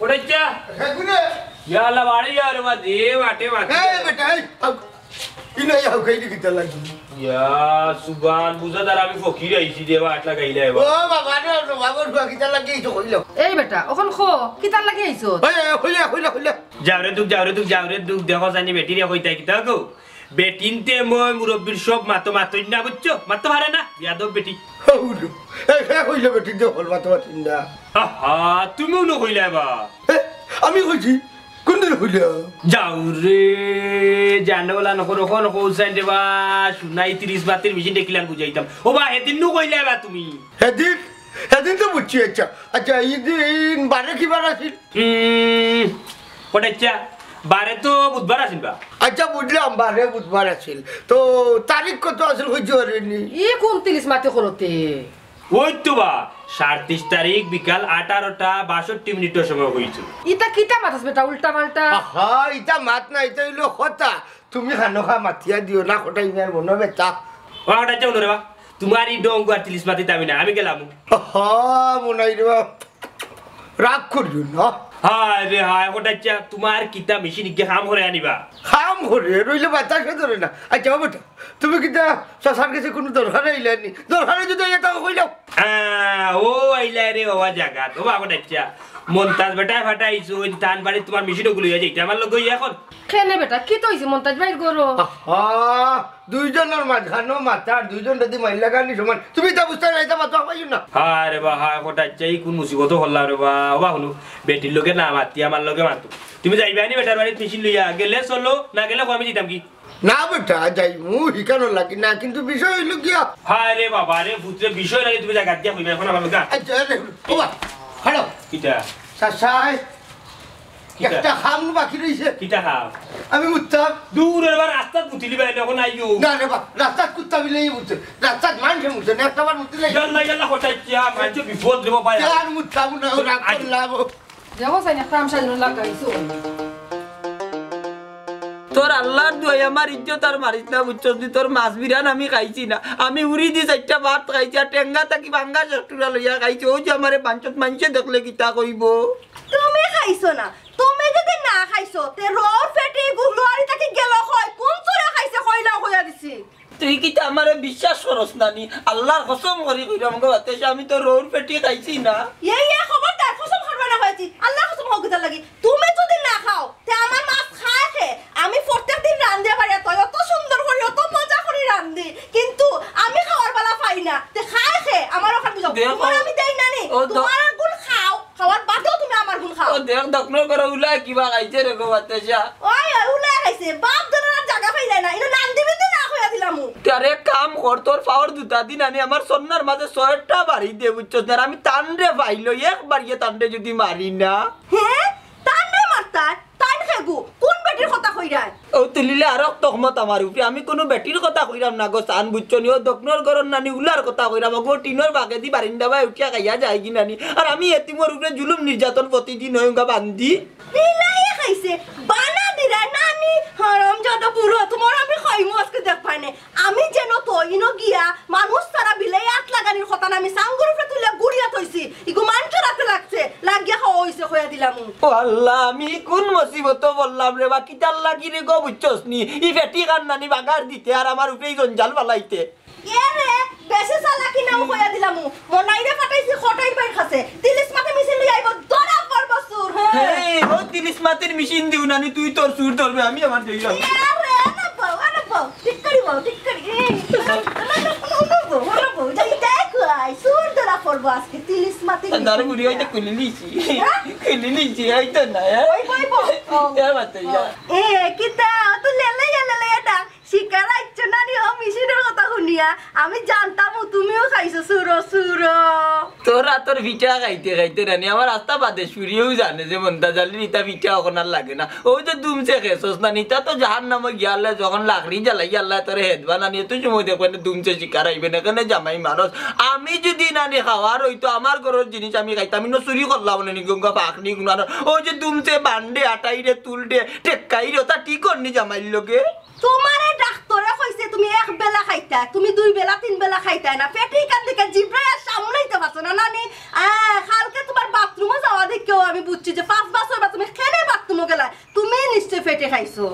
ಕೊಡಜ್ಜ ಯಾಲ আমি ফকির আইছি দেবা আটলা গাইলে আইবা ও বাবা রে বাবর গো লাগি তো কইলো এই বেটা ওখন খো কিতা লাগি আইছো এই হইলা হইলা হইলা যাও রে দুখ যাও রে দুখ যাও রে দুখ দেখো জানি বেটি রে কইতা কিতা গো বেটিনতে মই মুরব্বির সব মাতো মাতো না বুঝছো মাতো পারে না বিয়াদব বেটি হইলো হইলো বেটি যে হল মাতো মাতো না আহা তুমিও না হইলা বা আমি হইছি দিন হইলো যাও রে জানবলা নকো কোন নকো উসাইন দেবা শুনাই তিরিশ বাতির মেশিন দেখিলাম বুঝাইতাম ও বা হেদিন নু কইলা বা তুমি হেদিন হেদিন তো বুঝছি আচ্ছা আচ্ছা এই দিন বারে কি বার আছিল ওটা বারে তো বুধবার আছিল বা আচ্ছা বুঝলাম বারে বুধবার আছিল তো তারিখ কত আছিল কইছো আরেনি ই কোন তিলিস মাতে করতে ওই তো বা সাড়ত্রিশ তারিখ বিকাল আঠারোটা বাষট্টি মিনিটের সময় হয়েছিল ইটা কিটা মাথাস বেটা উল্টা পাল্টা হা ইটা মাত না ইটা হইলো কথা তুমি খানোখা মাথিয়া দিও না খটাই না মনে বেটা ও হঠাৎ যাও রে বা তোমার এই ডঙ্গু আর তিলিস মাতিতে আমি না আমি গেলাম হ মনে রাগ করিও না হায় হায় ওটা তোমার কিতা মেশিন গিয়ে হাম করে আনিবা হাম করে রইলে বাতাসে ধরে না আচ্ছা বেটা তুমি কিতা শশার কাছে কোনো দরকার আইলা নি দরকারে যদি এটা কইলাম ও আইলা রে বাবা জাগা তো বাবা মন্তাজ বেটা ফাটা আইছো তান বাড়ি তোমার মিশিটো গুলি হয়ে যাইতে আমার লগে এখন কেনে বেটা কি তইছে মন্তাজ ভাই গরো দুইজনের মাঝখানো মাথার দুইজন যদি মহিলা গানি সমান তুমি তা বুঝতে নাই তা মাথা পাইছো না আরে বা হা কোটা চাই কোন মুসিবত হল্লা রে বা বা হলো বেটির লোকে না মাতি আমার লগে মাতো তুমি যাইবা নি বেটার বাড়ি মিশিল লইয়া গেলে চলো না গেলে আমি দিতাম কি না বেটা যাই মু হিকানো লাগি না কিন্তু বিষয় হইলো কি আরে বাবা রে ভূতরে বিষয় লাগে তুমি জায়গা দিয়া হইবে এখন আমার লগে আচ্ছা রে বাবা হ্যালো কিটা শাশাই একটা হাম বাকি রইছে কিটা হাম আমি উত্তম দূর এবার রাস্তাত মুতিলি বাইরে এখন আইও না রে বা কুত্তা বিলেই মুতে রাস্তাত মানুষে মুতে না একটা বার মুতিলে কি মানুষ বিপদ দেব পায় আর মুতাম না রাত লাভ দেবো সাইনা কাম সাজন লাগাইছো তোর আল্লাহর দুয়াই আমার ইজ্জত আর মারিস না তোর মাছ বিরান আমি খাইছি না আমি উড়ি দি চারটা ভাত খাইছি আর টেঙ্গা থাকি ভাঙ্গা চটুরা লইয়া খাইছি ওই যে দেখলে কইব তুমি খাইছো না তুমি যদি না খাইছো তে রোর ফেটে গুগলো গেল হয় কোন চোরা খাইছে কইলা কইয়া দিছি তুই কি আমারে বিশ্বাস করস না নি আল্লাহর কসম করি কইরা আমাকে বাতাসে আমি তো রোর পেটি খাইছি না এই আনছি কিন্তু আমি খাওয়ার বেলা পাই না খে আমার ওখান বুঝাও তোমার আমি দেই না তোমার গুণ খাও খাওয়ার বাদেও তুমি আমার গুণ খাও দেখ করে উলা কিবা খাইছে রে গো ওই উলা খাইছে বাপ ধরার জায়গা পাইলে না এটা নাম দিবি তো না দিলাম তারে কাম কর তোর পাওয়ার দুটা দিন আনি আমার সন্নার মাঝে ছয়টা বাড়ি দিয়ে বুঝছস না আমি তানরে পাইলো একবার গিয়ে তানরে যদি মারি না হ্যাঁ তানরে মারতা তান খেগু তুলিলে আর তকমত আমার উপরে কোনো বেটির কথা কইরাম না গো সান বুঝছনি ও দক্ষিণর নানি উলার কথা কইরাম গো টিনর বাগে দি বারিন্দা ভাই উঠিয়া যায় কি নানি আর আমি এতিমর উপরে জুলুম নির্যাতন প্রতিদিন হইগা বান্ধি বিলাইয়া খাইছে যত পুরত ও আল্লাহ আমি কোন মুসিবত বললাম রে বা কিতা আল্লাহ কি রে গো বুঝছস নি ই ফেটি কান্নানি বাগার দিতে আর আমার উপরেই গঞ্জাল বালাইতে এ রে বেশি সালা কি নাও কইয়া দিলাম মনাইরে পাঠাইছি খটাই খাছে তিলিস মাতে মিছিল লই আইব হে ও তিলিস মাতের মিশিন নানি তুই তোর সুর ধরবে আমি আমার দেই যাব আরে ঠিক করি বাও ঠিক করি এ না না না পাও না খেলিনি জিয়াই তো না এ বাতাইয়া এ কিতা তো লেলে লেলে এটা শিকারাই রিয়া আমি জানতাম তুমিও খাইছো সুরো সুরো তোরা তোর পিঠা খাইতে খাইতে রানি আমার রাস্তা বাদে সুরিও জানে যে মন্দা জালি নিতা পিঠা এখন আর লাগে না ওই তো দুমছে খেসোস না নিতা তো যাহার নামে গিয়ালে যখন লাকড়ি জ্বালাই আল্লাহ তোর হেদবা নানি নিয়ে তুই সময় দেখবে না দুমছে শিকার আইবে না কেন জামাই মারস আমি যদি নানি নি খাওয়ার ওই তো আমার ঘরের জিনিস আমি খাইতে আমি চুরি করলাম না নি গঙ্গা পাকনি গুনার ওই যে দুমছে বান্ডে আটাইরে তুলডে টেক্কাইরে তা ঠিক করনি জামাইর লোকে তোমারে ডাক্তার তুমি এক বেলা খাইতা তুমি দুই বেলা তিন বেলা খাইতা না পেটে কান থেকে জিব্রাই আর সামলাইতে পারছো না নানি কালকে তোমার বাথরুমও যাওয়া দেখেও আমি বুঝছি যে পাঁচ বছর বা তুমি খেলে বাথরুমও গেলা তুমি নিশ্চয় পেটে খাইছো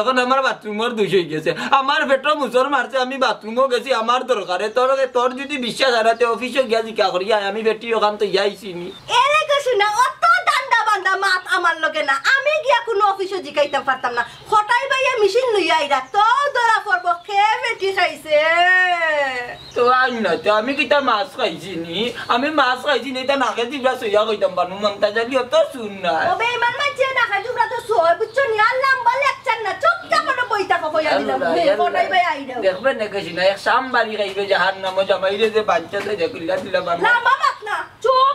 এখন আমার আর দুই হয়ে গেছে আমার পেটও মুসর মারছে আমি বাথরুমও গেছি আমার দরকারে তোর তোর যদি বিশ্বাস হারাতে অফিসে গিয়া জিজ্ঞা করি আমি পেটি ওখান তো ইয়াইছিনি না অত মাত আমার না আমি গিয়া কোনো অফিসে জিকাইতে পারতাম না বাইয়া মেশিন লইয়া আইরা তো ধরা খাইছে তো না তো আমি মাছ খাইছি নি আমি মাছ খাইছি নি তা নাকে দিবা সইয়া কইতাম পারমু মনতা জালি অত শুন না ও বেঈমান মাইছে না খাই তোমরা তো সয় বুঝছো নি আর লম্বা লেকচার না চুপচাপ করে বইতা কইয়া দিলাম হঠাই বাই আইরা দেখবে না কইছি না এক সাম্বালি গাইবে জাহান্নামে জামাইরে যে বাচ্চা দে কইলা না চুপ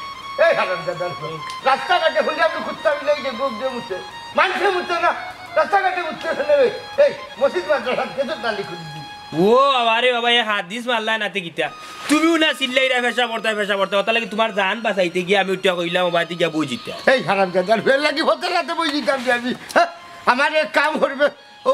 এই হারাম দাদার রাস্তাঘাটে হলে আমি খুঁজতে মিলে যে গোপ দিয়ে মুছে মানছে মুছে না রাস্তাঘাটে উঠতে হলে এই মসজিদ মাদ্রাসা কেতো তালি খুঁজি ও আরে বাবা এ হাদিস মাল্লা নাতে গীতা তুমিও না চিল্লাই রা ফেসা পড়তা ফেসা পড়তা ওটা লাগি তোমার জান বাঁচাইতে গিয়ে আমি উঠা কইলাম বাবা গিয়া বই জিতা এই হারাম দাদার ফের লাগি হতে রাতে বই জিতাম আমি হ্যাঁ? আমার কাম করবে ও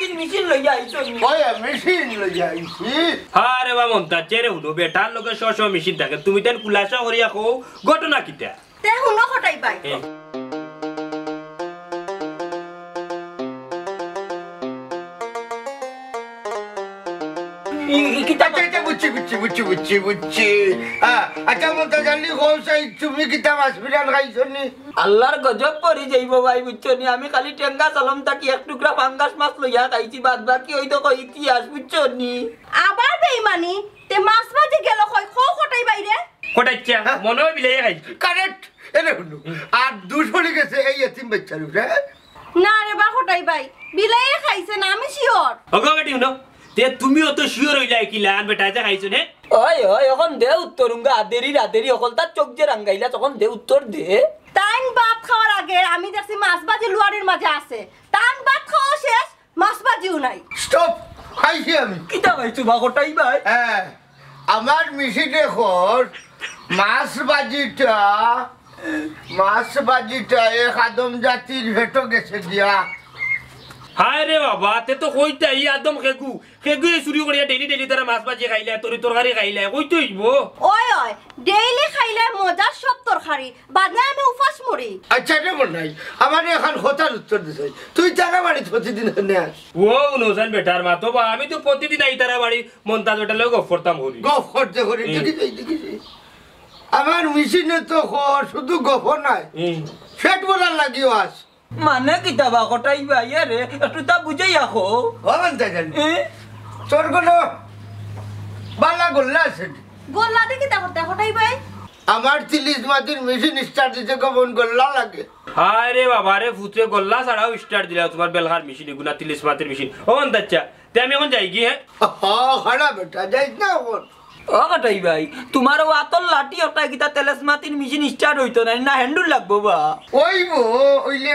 কাটিন মেশিন লইয়া আইছো কয়া আরে বা মন চেরে হুনো বেটার লগে শ শ থাকে তুমি তেন কুলাসা করিয়া কো ঘটনা কিটা তে হুনো হটাই পাই কিটা আচ্ছা, 그치 그치 그치 그치 그치 아 아까부터 달리 고사이 তুমি কিতা হসপিটাল খাইছনি আল্লাহর গজব আমি খালি টেঙ্গা চলম তাকি এক টুকরা পাঙ্গাস মাছ লইয়া খাইছি বাদ বাকি ওই তো কই ইতিহাস বুঝছনি আবার বেইমানি তে মাছ ভাজি গেল কই খো কটাই বাইরে কটাইছা হ্যাঁ। মনে হয় বিলাই খাইছি কারেক্ট এনে হুনু আর দুষ হলি গেছে এই এতিম বাচ্চার উপরে হ্যাঁ? না রে বা কটাই বাই বিলাই খাইছে না আমি শিওর ওগো বেটি হুনো তে তুমিও তো শিওর হইলাই কিলা আন বেটা যে খাইছো নে ওই ওই এখন দে উত্তর উঙ্গা আদেরি অকল তার চোখ যে রাঙ্গাইলা তখন দে উত্তর দে টাইম বাপ খাওয়ার আগে আমি দেখছি মাছ বাজি লুয়ারির মাঝে আছে টান বাপ খাওয়া শেষ মাছ ভাজিও নাই স্টপ খাইছি আমি কিতা খাইছো ভাগটাই ভাই হ্যাঁ আমার মিশি দেখর মাছ বাজিটা মাছ বাজিটা এ খাদম জাতির ভেটো গেছে গিয়া হায় রে বাবা তে তো কইতে ই আদম খেগু খেগু চুরি করিয়া ডেইলি ডেইলি তারা মাছ ভাজি খাইলে তোর তরকারি খাইলে কইতে হইব ওই ওই ডেইলি খাইলে মজার সব তরকারি বাদনা আমি উপাস মরি আচ্ছা রে মন নাই আমার এখন হতার উত্তর দিছ তুই তারা বাড়ি প্রতিদিন নে আস ও নজান বেটার মা তো বা আমি তো প্রতিদিন আই তারা বাড়ি মন্তাজ জটা লগে ফরতাম হরি করি গফ হরি করি দেখি আমার মিশিনে তো শুধু গফ নাই ফেট বলার লাগিও আছে মানে কিতাবা কটাই বাইয়া রে একটু তা বুঝাই আখো হবেন তাই জানি তোর কোনো বালা গোল্লা আছে গোল্লা দেখি তা করতে কটাই বাই আমার তিলিশ মাতির মেশিন স্টার্ট দিতে কখন গোল্লা লাগে আরে বাবা রে ফুতে গোল্লা ছাড়াও স্টার্ট দিলা তোমার বেলহার মেশিন এগুলা তিলিশ মাতির মেশিন ওন তাচ্চা তে আমি এখন যাই গিয়ে হ্যাঁ হাড়া বেটা যাইস না এখন ও কাটাই ভাই তোমার ও আতল লাঠি ওটা কিতা তেলেস মাতির মেশিন স্টার্ট হইতো না না হ্যান্ডুল লাগবো বা ওইবো ওইলে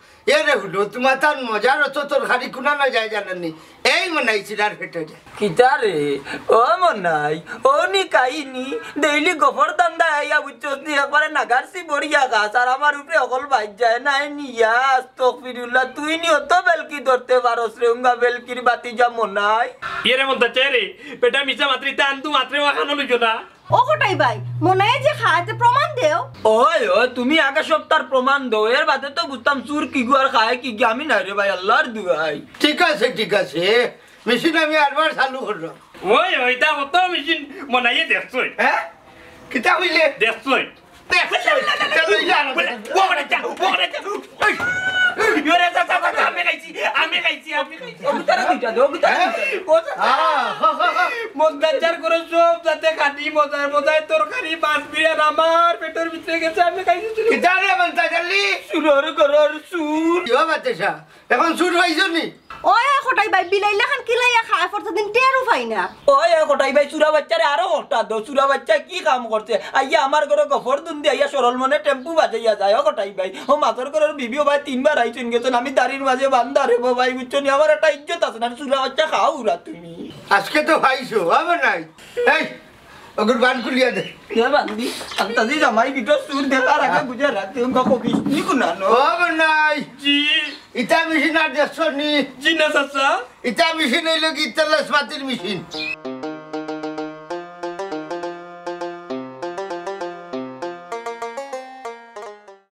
এ রে হুলো তোমার তার মজার অত তোর খালি কুনা না যায় জানানি এই মনাই চিরার ফেটে যায় কিতা রে ও মনাই ও নি কাহিনি ডেইলি গফর দান্দা আইয়া বুঝছস নি একবারে নাগারসি বড়িয়া গাছ আর আমার উপরে অকল বাইর যায় নাই নিয়া আস্তগফিরুল্লাহ তুই নি অত বেলকি ধরতে পারস রে উঙ্গা বেলকির বাতি যা মনাই এ রে মন্তা চেরে পেটা মিছা মাত্রি তান তু মাত্রে ওখানে লইছ না ও কটাই ভাই মনে হয় যে খাওয়াতে প্রমাণ দেও ওই ও তুমি আগে সপ্তাহ প্রমাণ দাও এর বাদে তো বুঝতাম চুর কি গু আর খায় কি গু আমি না রে ভাই আল্লাহর দুয়াই ঠিক আছে ঠিক আছে মেশিন আমি আরবার চালু করলাম ওই ওইটা কত মেশিন মনে হয় দেখছই হ্যাঁ কিতা হইলে দেখছই দেখছই ইওরে চাচা চাচা আমি খাইছি আমি খাইছি আমি খাইছি ও গুতারা দুইটা দে ও গুতারা ও করে সব যাতে খাটি মজার মজায় তরকারি মাছ বিয়ার আমার পেটের ভিতরে গেছে আমি খাইছি কি কিতারে বলতা গেলি সুরর করর সুর ইও বাতেশা এখন সুর হইছনি ওই কটাই ভাই বিলাইলা খান কিলাইয়া খায় দিন টেরও পাই না ওই কটাই ভাই চুরা বাচ্চারে আরো হটা দো চুরা বাচ্চা কি কাম করছে আইয়া আমার ঘরে গফর দুন দিয়ে আইয়া সরল মনে টেম্পু বাজাইয়া যায় ও কটাই ভাই ও মাতর ঘরের বিবিও ভাই তিনবার আইছেন গেছেন আমি দাঁড়ির মাঝে বান্ধা রেবো ভাই বুঝছেন আমার একটা ইজ্জত আছে না চুরা বাচ্চা খাও উরা তুমি আজকে তো ভাইছো হবে নাই এই अगर बान खुलिया दे ना बांदी अंता जी हमारी बिटो सूर दे ला रखा गुजरात उनका को बीच नहीं कुना नो ओ बनाई जी इता मशीन आ दसो नी जी ना ससा इता मशीन नहीं लगी इतलस मातिर मशीन